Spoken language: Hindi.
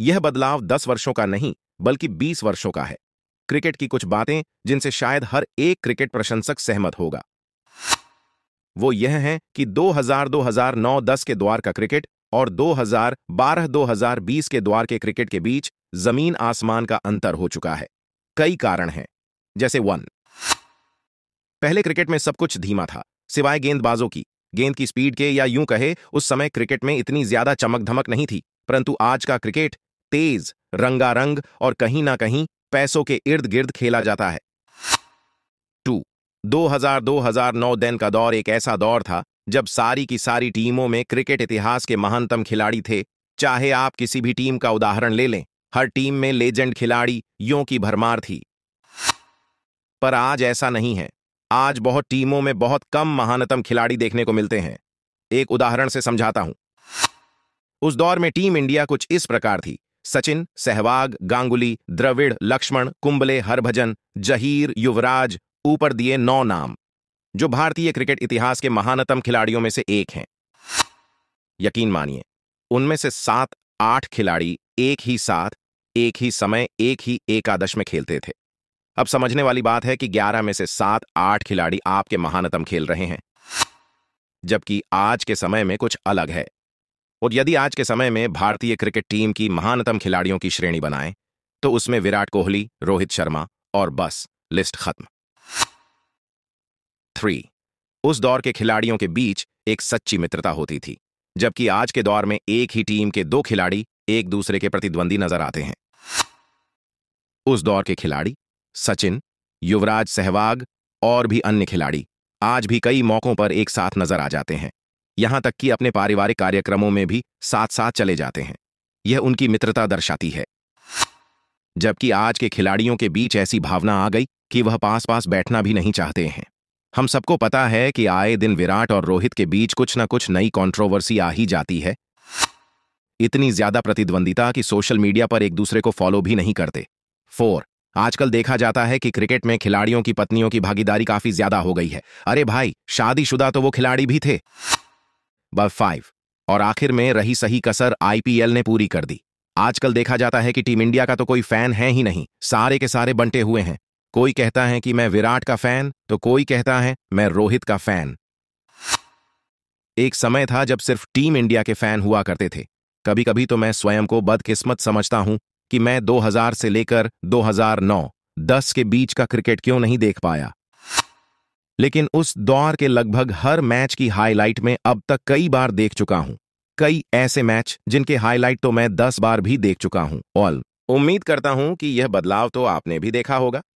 यह बदलाव 10 वर्षों का नहीं बल्कि 20 वर्षों का है क्रिकेट की कुछ बातें जिनसे शायद हर एक क्रिकेट प्रशंसक सहमत होगा वो यह है कि 2000-2009-10 के द्वार का क्रिकेट और 2012-2020 के द्वार के क्रिकेट के बीच जमीन आसमान का अंतर हो चुका है कई कारण हैं जैसे वन पहले क्रिकेट में सब कुछ धीमा था सिवाय गेंदबाजों की गेंद की स्पीड के या यूं कहे उस समय क्रिकेट में इतनी ज्यादा चमक धमक नहीं थी परंतु आज का क्रिकेट तेज रंगारंग और कहीं ना कहीं पैसों के इर्द गिर्द खेला जाता है टू 2000-2009 दिन का दौर एक ऐसा दौर था जब सारी की सारी टीमों में क्रिकेट इतिहास के महानतम खिलाड़ी थे चाहे आप किसी भी टीम का उदाहरण ले लें हर टीम में लेजेंड खिलाड़ी यो की भरमार थी पर आज ऐसा नहीं है आज बहुत टीमों में बहुत कम महानतम खिलाड़ी देखने को मिलते हैं एक उदाहरण से समझाता हूं उस दौर में टीम इंडिया कुछ इस प्रकार थी सचिन सहवाग गांगुली द्रविड़ लक्ष्मण कुंबले हरभजन जहीर युवराज ऊपर दिए नौ नाम जो भारतीय क्रिकेट इतिहास के महानतम खिलाड़ियों में से एक हैं यकीन मानिए उनमें से सात आठ खिलाड़ी एक ही साथ एक ही समय एक ही एकादश में खेलते थे अब समझने वाली बात है कि 11 में से सात आठ खिलाड़ी आपके महानतम खेल रहे हैं जबकि आज के समय में कुछ अलग है और यदि आज के समय में भारतीय क्रिकेट टीम की महानतम खिलाड़ियों की श्रेणी बनाएं तो उसमें विराट कोहली रोहित शर्मा और बस लिस्ट खत्म थ्री उस दौर के खिलाड़ियों के बीच एक सच्ची मित्रता होती थी जबकि आज के दौर में एक ही टीम के दो खिलाड़ी एक दूसरे के प्रतिद्वंदी नजर आते हैं उस दौर के खिलाड़ी सचिन युवराज सहवाग और भी अन्य खिलाड़ी आज भी कई मौकों पर एक साथ नजर आ जाते हैं यहां तक कि अपने पारिवारिक कार्यक्रमों में भी साथ साथ चले जाते हैं यह उनकी मित्रता दर्शाती है जबकि आज के खिलाड़ियों के बीच ऐसी भावना आ गई कि वह पास पास बैठना भी नहीं चाहते हैं हम सबको पता है कि आए दिन विराट और रोहित के बीच कुछ ना कुछ नई कंट्रोवर्सी आ ही जाती है इतनी ज्यादा प्रतिद्वंदिता कि सोशल मीडिया पर एक दूसरे को फॉलो भी नहीं करते फोर आजकल देखा जाता है कि क्रिकेट में खिलाड़ियों की पत्नियों की भागीदारी काफी ज्यादा हो गई है अरे भाई शादीशुदा तो वो खिलाड़ी भी थे बाय फाइव और आखिर में रही सही कसर आईपीएल ने पूरी कर दी आजकल देखा जाता है कि टीम इंडिया का तो कोई फैन है ही नहीं सारे के सारे बंटे हुए हैं कोई कहता है कि मैं विराट का फैन तो कोई कहता है मैं रोहित का फैन एक समय था जब सिर्फ टीम इंडिया के फैन हुआ करते थे कभी कभी तो मैं स्वयं को बदकिस्मत समझता हूं कि मैं 2000 से लेकर 2009 10 के बीच का क्रिकेट क्यों नहीं देख पाया लेकिन उस दौर के लगभग हर मैच की हाईलाइट में अब तक कई बार देख चुका हूं कई ऐसे मैच जिनके हाईलाइट तो मैं दस बार भी देख चुका हूं ऑल उम्मीद करता हूं कि यह बदलाव तो आपने भी देखा होगा